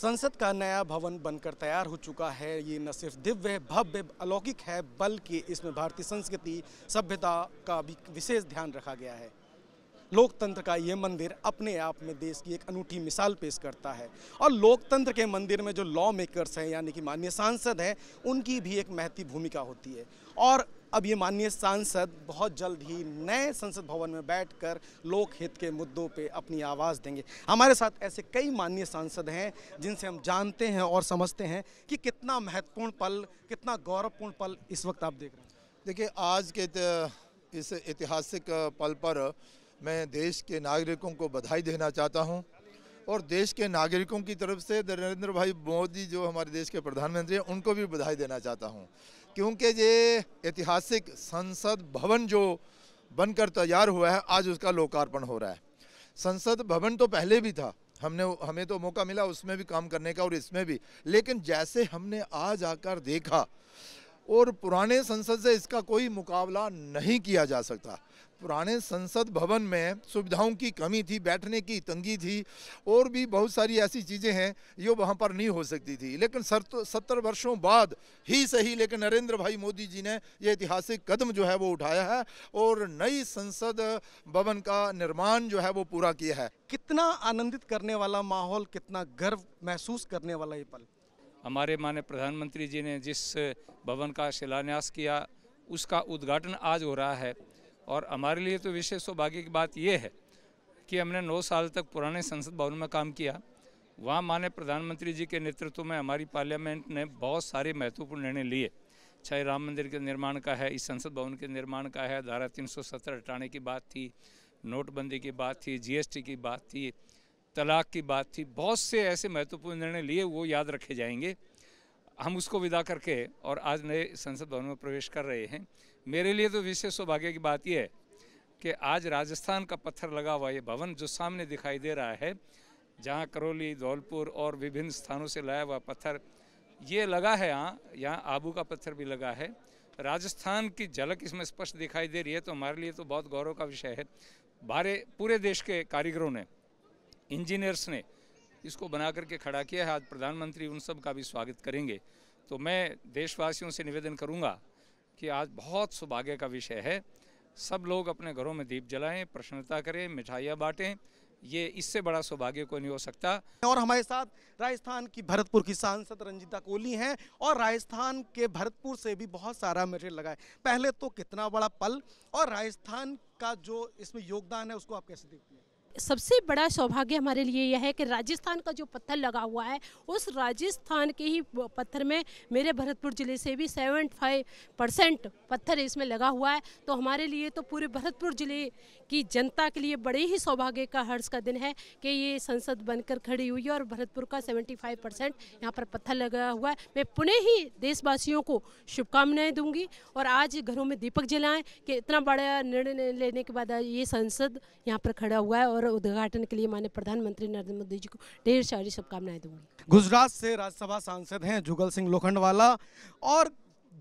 संसद का नया भवन बनकर तैयार हो चुका है ये न सिर्फ दिव्य भव्य अलौकिक है बल्कि इसमें भारतीय संस्कृति सभ्यता का भी विशेष ध्यान रखा गया है लोकतंत्र का ये मंदिर अपने आप में देश की एक अनूठी मिसाल पेश करता है और लोकतंत्र के मंदिर में जो लॉ मेकर्स हैं यानी कि माननीय सांसद हैं उनकी भी एक महती भूमिका होती है और अब ये माननीय सांसद बहुत जल्द ही नए संसद भवन में बैठकर लोकहित के मुद्दों पे अपनी आवाज़ देंगे हमारे साथ ऐसे कई माननीय सांसद हैं जिनसे हम जानते हैं और समझते हैं कि कितना महत्वपूर्ण पल कितना गौरवपूर्ण पल इस वक्त आप देख रहे हैं देखिए आज के इस ऐतिहासिक पल पर मैं देश के नागरिकों को बधाई देना चाहता हूँ और देश के नागरिकों की तरफ से नरेंद्र भाई मोदी जो हमारे देश के प्रधानमंत्री हैं उनको भी बधाई देना चाहता हूँ क्योंकि ये ऐतिहासिक संसद भवन जो बनकर तैयार हुआ है आज उसका लोकार्पण हो रहा है संसद भवन तो पहले भी था हमने हमें तो मौका मिला उसमें भी काम करने का और इसमें भी लेकिन जैसे हमने आज आकर देखा और पुराने संसद से इसका कोई मुकाबला नहीं किया जा सकता पुराने संसद भवन में सुविधाओं की कमी थी बैठने की तंगी थी और भी बहुत सारी ऐसी चीज़ें हैं जो वहाँ पर नहीं हो सकती थी लेकिन सर तो सत्तर वर्षों बाद ही सही लेकिन नरेंद्र भाई मोदी जी ने ये ऐतिहासिक कदम जो है वो उठाया है और नई संसद भवन का निर्माण जो है वो पूरा किया है कितना आनंदित करने वाला माहौल कितना गर्व महसूस करने वाला ये पल हमारे माने प्रधानमंत्री जी ने जिस भवन का शिलान्यास किया उसका उद्घाटन आज हो रहा है और हमारे लिए तो विशेष सौभाग्य की बात यह है कि हमने नौ साल तक पुराने संसद भवन में काम किया वहाँ माने प्रधानमंत्री जी के नेतृत्व में हमारी पार्लियामेंट ने बहुत सारे महत्वपूर्ण निर्णय लिए चाहे राम मंदिर के निर्माण का है इस संसद भवन के निर्माण का है धारा 317 हटाने की बात थी नोटबंदी की बात थी जीएसटी की बात थी तलाक की बात थी बहुत से ऐसे महत्वपूर्ण निर्णय लिए वो याद रखे जाएंगे हम उसको विदा करके और आज नए संसद भवन में प्रवेश कर रहे हैं मेरे लिए तो विशेष सौभाग्य की बात यह है कि आज राजस्थान का पत्थर लगा हुआ ये भवन जो सामने दिखाई दे रहा है जहाँ करौली धौलपुर और विभिन्न स्थानों से लाया हुआ पत्थर ये लगा है यहाँ यहाँ आबू का पत्थर भी लगा है राजस्थान की झलक इसमें स्पष्ट दिखाई दे रही है तो हमारे लिए तो बहुत गौरव का विषय है भारे पूरे देश के कारीगरों ने इंजीनियर्स ने इसको बना करके खड़ा किया है आज प्रधानमंत्री उन सब का भी स्वागत करेंगे तो मैं देशवासियों से निवेदन करूँगा कि आज बहुत सौभाग्य का विषय है सब लोग अपने घरों में दीप जलाएं प्रसन्नता करें मिठाइयाँ बांटें ये इससे बड़ा सौभाग्य कोई नहीं हो सकता और हमारे साथ राजस्थान की भरतपुर की सांसद रंजीता कोहली हैं और राजस्थान के भरतपुर से भी बहुत सारा मेटेरियल लगा है पहले तो कितना बड़ा पल और राजस्थान का जो इसमें योगदान है उसको आप कैसे देखते हैं सबसे बड़ा सौभाग्य हमारे लिए यह है कि राजस्थान का जो पत्थर लगा हुआ है उस राजस्थान के ही पत्थर में मेरे भरतपुर ज़िले से भी सेवन फाइव परसेंट पत्थर इसमें लगा हुआ है तो हमारे लिए तो पूरे भरतपुर ज़िले की जनता के लिए बड़े ही सौभाग्य का हर्ष का दिन है कि ये संसद बनकर खड़ी हुई है और भरतपुर का सेवेंटी फाइव परसेंट यहाँ पर पत्थर लगा हुआ है मैं पुनः ही देशवासियों को शुभकामनाएं दूंगी और आज घरों में दीपक जलाएं कि इतना बड़ा निर्णय लेने के बाद ये संसद यहाँ पर खड़ा हुआ है और उद्घाटन के लिए माननीय प्रधानमंत्री नरेंद्र मोदी जी को ढेर सारी शुभकामनाएं दूंगी गुजरात से राज्यसभा सांसद हैं जुगल सिंह लोखंडवाला और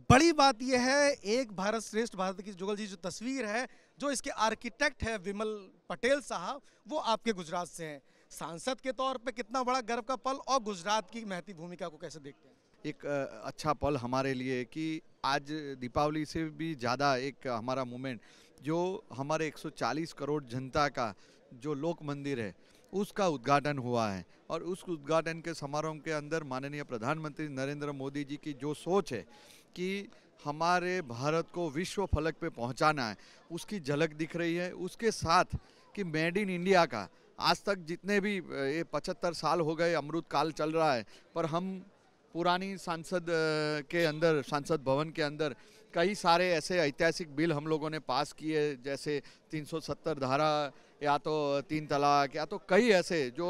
बड़ी बात यह है एक भारत श्रेष्ठ भारत की जुगल जी जो तस्वीर है जो इसके आर्किटेक्ट है विमल पटेल साहब वो आपके गुजरात से हैं सांसद के तौर पे कितना बड़ा गर्व का पल और गुजरात की महती भूमिका को कैसे देखते हैं एक अच्छा पल हमारे लिए कि आज दीपावली से भी ज़्यादा एक हमारा मूवमेंट जो हमारे 140 करोड़ जनता का जो लोक मंदिर है उसका उद्घाटन हुआ है और उस उद्घाटन के समारोह के अंदर माननीय प्रधानमंत्री नरेंद्र मोदी जी की जो सोच है कि हमारे भारत को विश्व फलक पे पहुंचाना है उसकी झलक दिख रही है उसके साथ कि मेड इन इंडिया का आज तक जितने भी ये पचहत्तर साल हो गए अमृत काल चल रहा है पर हम पुरानी सांसद के अंदर सांसद भवन के अंदर कई सारे ऐसे ऐतिहासिक बिल हम लोगों ने पास किए जैसे 370 धारा या तो तीन तलाक या तो कई ऐसे जो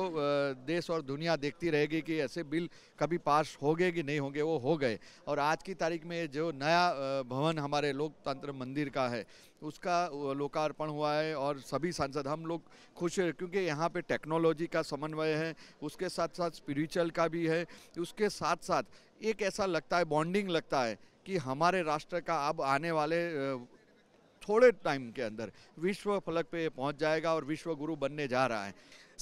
देश और दुनिया देखती रहेगी कि ऐसे बिल कभी पास हो गए कि नहीं होंगे वो हो गए और आज की तारीख में जो नया भवन हमारे लोकतंत्र मंदिर का है उसका लोकार्पण हुआ है और सभी सांसद हम लोग खुश हैं क्योंकि यहाँ पे टेक्नोलॉजी का समन्वय है उसके साथ साथ स्पिरिचुअल का भी है उसके साथ साथ एक ऐसा लगता है बॉन्डिंग लगता है कि हमारे राष्ट्र का अब आने वाले थोड़े टाइम के अंदर विश्व फलक पे पहुंच जाएगा और विश्व गुरु बनने जा रहा है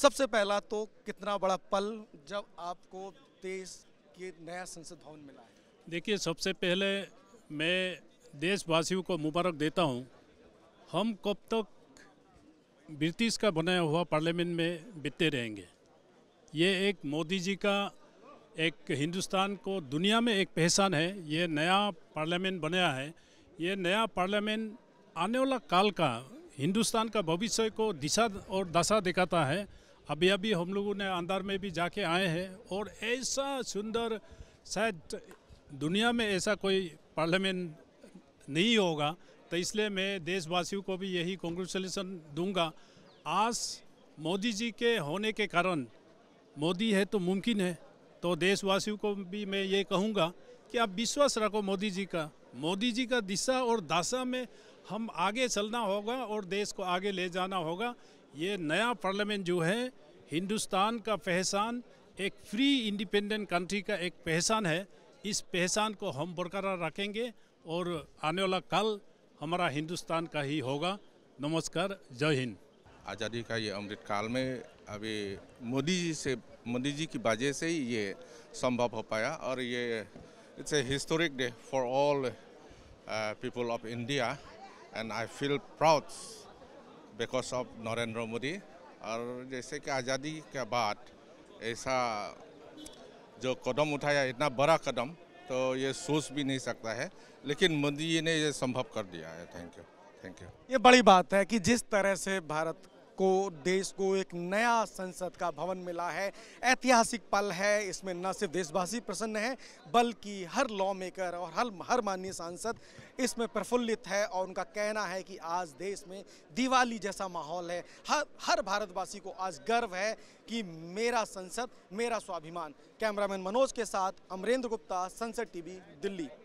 सबसे पहला तो कितना बड़ा पल जब आपको देश के नया संसद भवन मिला है देखिए सबसे पहले मैं देशवासियों को मुबारक देता हूँ हम कब तक ब्रिटिश का बनाया हुआ पार्लियामेंट में बीतते रहेंगे ये एक मोदी जी का एक हिंदुस्तान को दुनिया में एक पहचान है ये नया पार्लियामेंट बनाया है ये नया पार्लियामेंट आने वाला काल का हिंदुस्तान का भविष्य को दिशा और दशा दिखाता है अभी अभी हम लोगों ने अंदर में भी जाके आए हैं और ऐसा सुंदर शायद दुनिया में ऐसा कोई पार्लियामेंट नहीं होगा तो इसलिए मैं देशवासियों को भी यही कॉन्ग्रेचुलेसन दूंगा आज मोदी जी के होने के कारण मोदी है तो मुमकिन है तो देशवासियों को भी मैं ये कहूँगा कि आप विश्वास रखो मोदी जी का मोदी जी का दिशा और दासा में हम आगे चलना होगा और देश को आगे ले जाना होगा ये नया पार्लियामेंट जो है हिंदुस्तान का पहचान एक फ्री इंडिपेंडेंट कंट्री का एक पहचान है इस पहचान को हम बरकरार रखेंगे और आने वाला कल हमारा हिंदुस्तान का ही होगा नमस्कार जय हिंद आज़ादी का ये अमृत काल में अभी मोदी जी से मोदी जी की वजह से ही ये संभव हो पाया और ये It's a historic day for all uh, people of India, and I feel proud because of Narendra Modi. और जैसे कि आज़ादी के बाद ऐसा जो कदम उठाया इतना बड़ा कदम तो ये सोच भी नहीं सकता है लेकिन मोदी जी ने ये संभव कर दिया है थैंक यू थैंक यू ये बड़ी बात है कि जिस तरह से भारत को देश को एक नया संसद का भवन मिला है ऐतिहासिक पल है इसमें न सिर्फ देशवासी प्रसन्न है बल्कि हर लॉ मेकर और हर हर माननीय सांसद इसमें प्रफुल्लित है और उनका कहना है कि आज देश में दिवाली जैसा माहौल है हर हर भारतवासी को आज गर्व है कि मेरा संसद मेरा स्वाभिमान कैमरामैन मनोज के साथ अमरेंद्र गुप्ता संसद टीवी दिल्ली